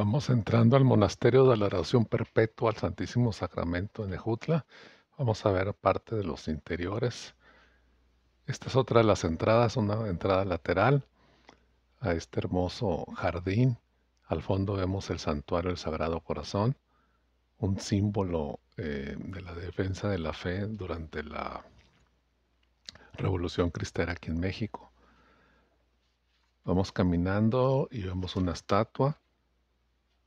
Vamos entrando al monasterio de la oración perpetua al Santísimo Sacramento en Ejutla. Vamos a ver parte de los interiores. Esta es otra de las entradas, una entrada lateral a este hermoso jardín. Al fondo vemos el santuario del Sagrado Corazón, un símbolo eh, de la defensa de la fe durante la Revolución Cristera aquí en México. Vamos caminando y vemos una estatua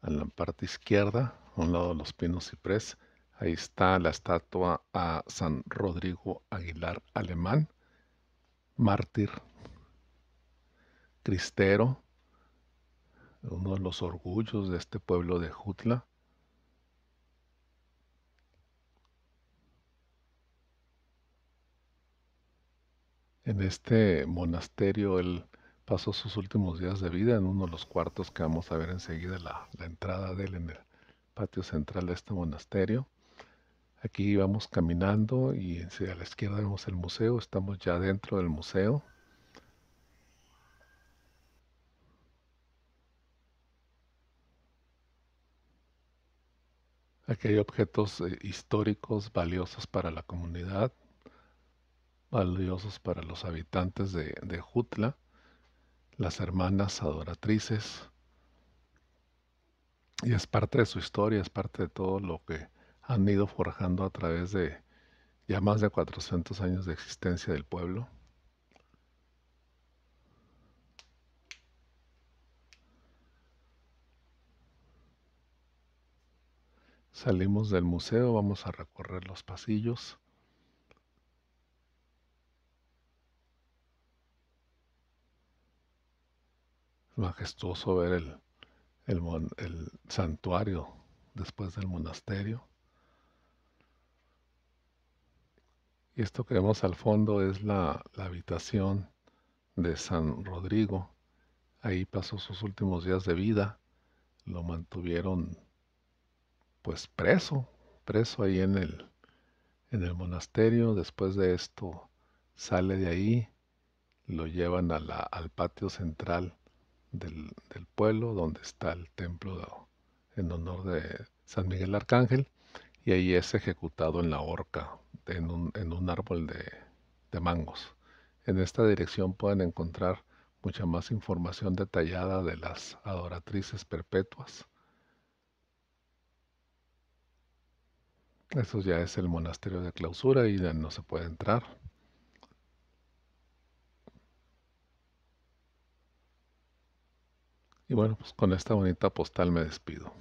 a la parte izquierda, a un lado de los pinos ciprés, ahí está la estatua a San Rodrigo Aguilar Alemán, mártir, cristero, uno de los orgullos de este pueblo de Jutla. En este monasterio el pasó sus últimos días de vida en uno de los cuartos que vamos a ver enseguida la, entrada de él en el patio central de este monasterio. Aquí vamos caminando y a la izquierda vemos el museo, estamos ya dentro del museo. Aquí hay objetos eh, históricos valiosos para la comunidad, valiosos para los habitantes de Jutla las hermanas adoratrices. Y es parte de su historia, es parte de todo lo que han ido forjando a través de ya más de 400 años de existencia del pueblo. Salimos del museo, vamos a recorrer los pasillos. majestuoso ver el, el, santuario después del monasterio. Y esto que vemos al fondo es la, la habitación de San Rodrigo. Ahí pasó sus últimos días de vida. Lo mantuvieron pues preso, preso ahí en el, en el monasterio. Después de esto sale de ahí, lo llevan a la, al patio central del, pueblo donde está el templo en honor de San Miguel Arcángel y ahí es ejecutado en la horca, en un, árbol de, de, mangos. En esta dirección pueden encontrar mucha más información detallada de las adoratrices perpetuas. Eso ya es el monasterio de clausura y no se puede entrar. Y bueno, pues con esta bonita postal me despido.